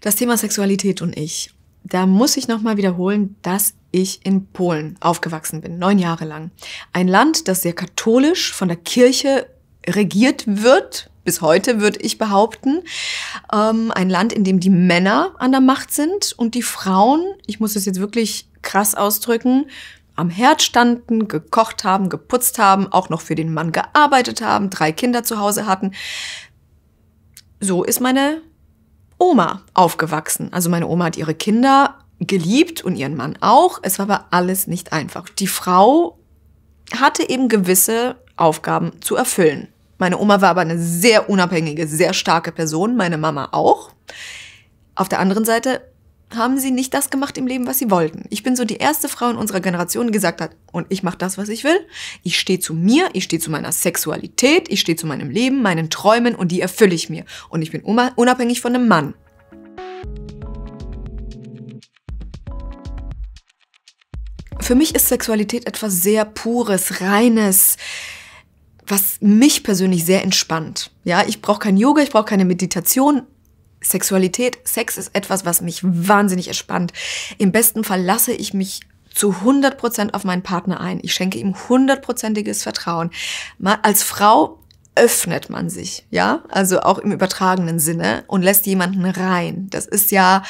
Das Thema Sexualität und ich. Da muss ich nochmal wiederholen, dass ich in Polen aufgewachsen bin, neun Jahre lang. Ein Land, das sehr katholisch von der Kirche regiert wird, bis heute würde ich behaupten. Ähm, ein Land, in dem die Männer an der Macht sind und die Frauen, ich muss es jetzt wirklich krass ausdrücken, am Herd standen, gekocht haben, geputzt haben, auch noch für den Mann gearbeitet haben, drei Kinder zu Hause hatten. So ist meine Oma aufgewachsen. Also meine Oma hat ihre Kinder geliebt und ihren Mann auch. Es war aber alles nicht einfach. Die Frau hatte eben gewisse Aufgaben zu erfüllen. Meine Oma war aber eine sehr unabhängige, sehr starke Person, meine Mama auch. Auf der anderen Seite haben sie nicht das gemacht im Leben, was sie wollten. Ich bin so die erste Frau in unserer Generation, die gesagt hat, und ich mache das, was ich will. Ich stehe zu mir, ich stehe zu meiner Sexualität, ich stehe zu meinem Leben, meinen Träumen und die erfülle ich mir. Und ich bin unabhängig von einem Mann. Für mich ist Sexualität etwas sehr Pures, Reines, was mich persönlich sehr entspannt. Ja, ich brauche kein Yoga, ich brauche keine Meditation. Sexualität, Sex ist etwas, was mich wahnsinnig erspannt. Im besten Fall lasse ich mich zu 100% auf meinen Partner ein. Ich schenke ihm hundertprozentiges Vertrauen. Als Frau öffnet man sich, ja, also auch im übertragenen Sinne und lässt jemanden rein. Das ist ja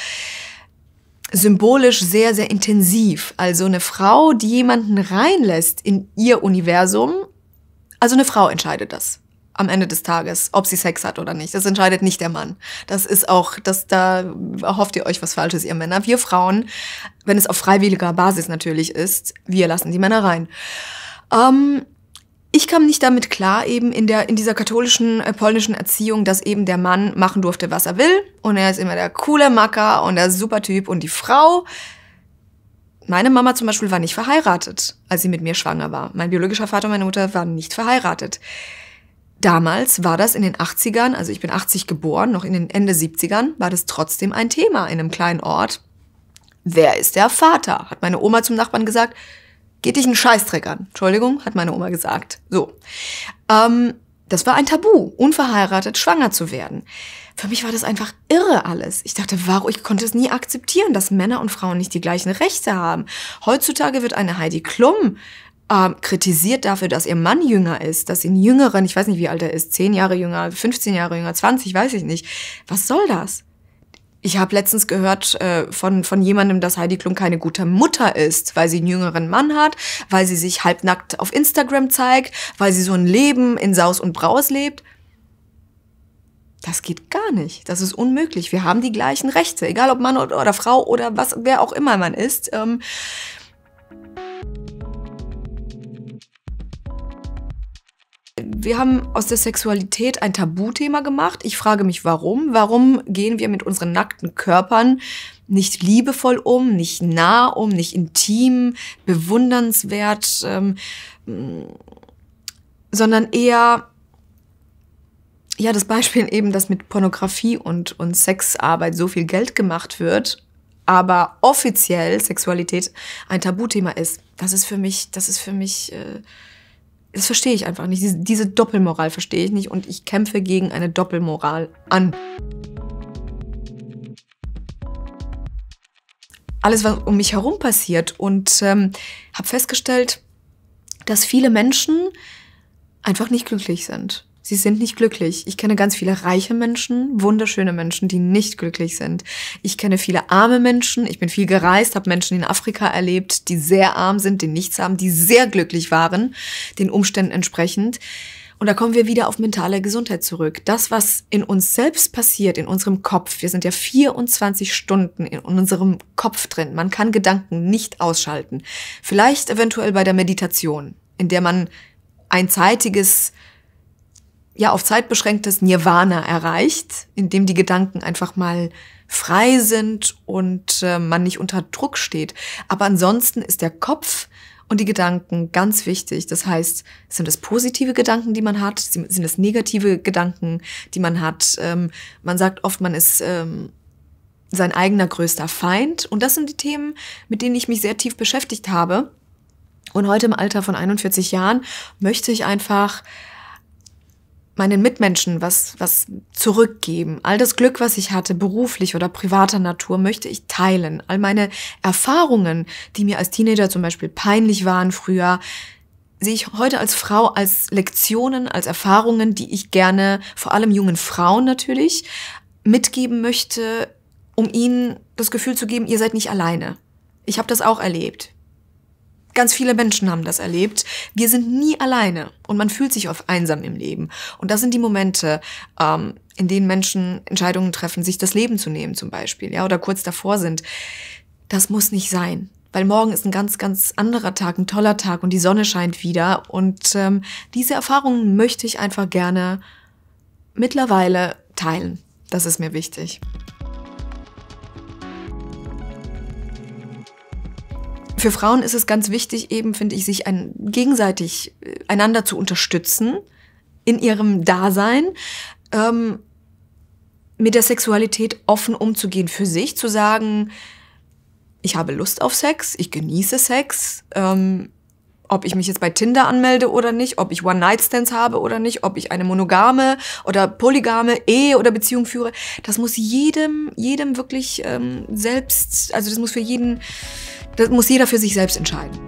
symbolisch sehr, sehr intensiv. Also eine Frau, die jemanden reinlässt in ihr Universum, also eine Frau entscheidet das am Ende des Tages, ob sie Sex hat oder nicht. Das entscheidet nicht der Mann. Das ist auch, das, da erhofft ihr euch was Falsches, ihr Männer. Wir Frauen, wenn es auf freiwilliger Basis natürlich ist, wir lassen die Männer rein. Ähm, ich kam nicht damit klar, eben in, der, in dieser katholischen äh, polnischen Erziehung, dass eben der Mann machen durfte, was er will. Und er ist immer der coole Macker und der Supertyp. Und die Frau, meine Mama zum Beispiel war nicht verheiratet, als sie mit mir schwanger war. Mein biologischer Vater und meine Mutter waren nicht verheiratet damals war das in den 80ern, also ich bin 80 geboren, noch in den Ende 70ern, war das trotzdem ein Thema in einem kleinen Ort. Wer ist der Vater? Hat meine Oma zum Nachbarn gesagt. Geht dich einen Scheißdreck an. Entschuldigung, hat meine Oma gesagt. So. Ähm, das war ein Tabu, unverheiratet schwanger zu werden. Für mich war das einfach irre alles. Ich dachte, warum? Ich konnte es nie akzeptieren, dass Männer und Frauen nicht die gleichen Rechte haben. Heutzutage wird eine Heidi Klum ähm, kritisiert dafür, dass ihr Mann jünger ist, dass ihn jüngeren, ich weiß nicht, wie alt er ist, zehn Jahre jünger, 15 Jahre jünger, 20, weiß ich nicht. Was soll das? Ich habe letztens gehört äh, von, von jemandem, dass Heidi Klum keine gute Mutter ist, weil sie einen jüngeren Mann hat, weil sie sich halbnackt auf Instagram zeigt, weil sie so ein Leben in Saus und Braus lebt. Das geht gar nicht. Das ist unmöglich. Wir haben die gleichen Rechte, egal ob Mann oder Frau oder was, wer auch immer man ist. Ähm, Wir haben aus der Sexualität ein Tabuthema gemacht. Ich frage mich, warum? Warum gehen wir mit unseren nackten Körpern nicht liebevoll um, nicht nah um, nicht intim, bewundernswert, ähm, mm, sondern eher ja, das Beispiel eben, dass mit Pornografie und, und Sexarbeit so viel Geld gemacht wird, aber offiziell Sexualität ein Tabuthema ist. Das ist für mich, das ist für mich äh, das verstehe ich einfach nicht. Diese, Doppelmoral verstehe ich nicht und ich kämpfe gegen eine Doppelmoral an. Alles, was um mich herum passiert und ähm, habe festgestellt, dass viele Menschen einfach nicht glücklich sind. Sie sind nicht glücklich. Ich kenne ganz viele reiche Menschen, wunderschöne Menschen, die nicht glücklich sind. Ich kenne viele arme Menschen. Ich bin viel gereist, habe Menschen in Afrika erlebt, die sehr arm sind, die nichts haben, die sehr glücklich waren, den Umständen entsprechend. Und da kommen wir wieder auf mentale Gesundheit zurück. Das, was in uns selbst passiert, in unserem Kopf, wir sind ja 24 Stunden in unserem Kopf drin. Man kann Gedanken nicht ausschalten. Vielleicht eventuell bei der Meditation, in der man ein zeitiges ja auf Zeit beschränktes Nirvana erreicht, in dem die Gedanken einfach mal frei sind und äh, man nicht unter Druck steht. Aber ansonsten ist der Kopf und die Gedanken ganz wichtig. Das heißt, sind es positive Gedanken, die man hat? Sind es negative Gedanken, die man hat? Ähm, man sagt oft, man ist ähm, sein eigener größter Feind. Und das sind die Themen, mit denen ich mich sehr tief beschäftigt habe. Und heute im Alter von 41 Jahren möchte ich einfach meinen Mitmenschen was, was zurückgeben. All das Glück, was ich hatte, beruflich oder privater Natur, möchte ich teilen. All meine Erfahrungen, die mir als Teenager zum Beispiel peinlich waren früher, sehe ich heute als Frau als Lektionen, als Erfahrungen, die ich gerne, vor allem jungen Frauen natürlich, mitgeben möchte, um ihnen das Gefühl zu geben, ihr seid nicht alleine. Ich habe das auch erlebt. Ganz viele Menschen haben das erlebt. Wir sind nie alleine und man fühlt sich oft einsam im Leben. Und das sind die Momente, ähm, in denen Menschen Entscheidungen treffen, sich das Leben zu nehmen zum Beispiel, ja, oder kurz davor sind. Das muss nicht sein, weil morgen ist ein ganz, ganz anderer Tag, ein toller Tag und die Sonne scheint wieder. Und ähm, diese Erfahrungen möchte ich einfach gerne mittlerweile teilen. Das ist mir wichtig. für Frauen ist es ganz wichtig, eben, finde ich, sich ein, gegenseitig äh, einander zu unterstützen in ihrem Dasein. Ähm, mit der Sexualität offen umzugehen für sich, zu sagen, ich habe Lust auf Sex, ich genieße Sex, ähm, ob ich mich jetzt bei Tinder anmelde oder nicht, ob ich One-Night-Stands habe oder nicht, ob ich eine monogame oder polygame Ehe oder Beziehung führe, das muss jedem, jedem wirklich ähm, selbst, also das muss für jeden das muss jeder für sich selbst entscheiden.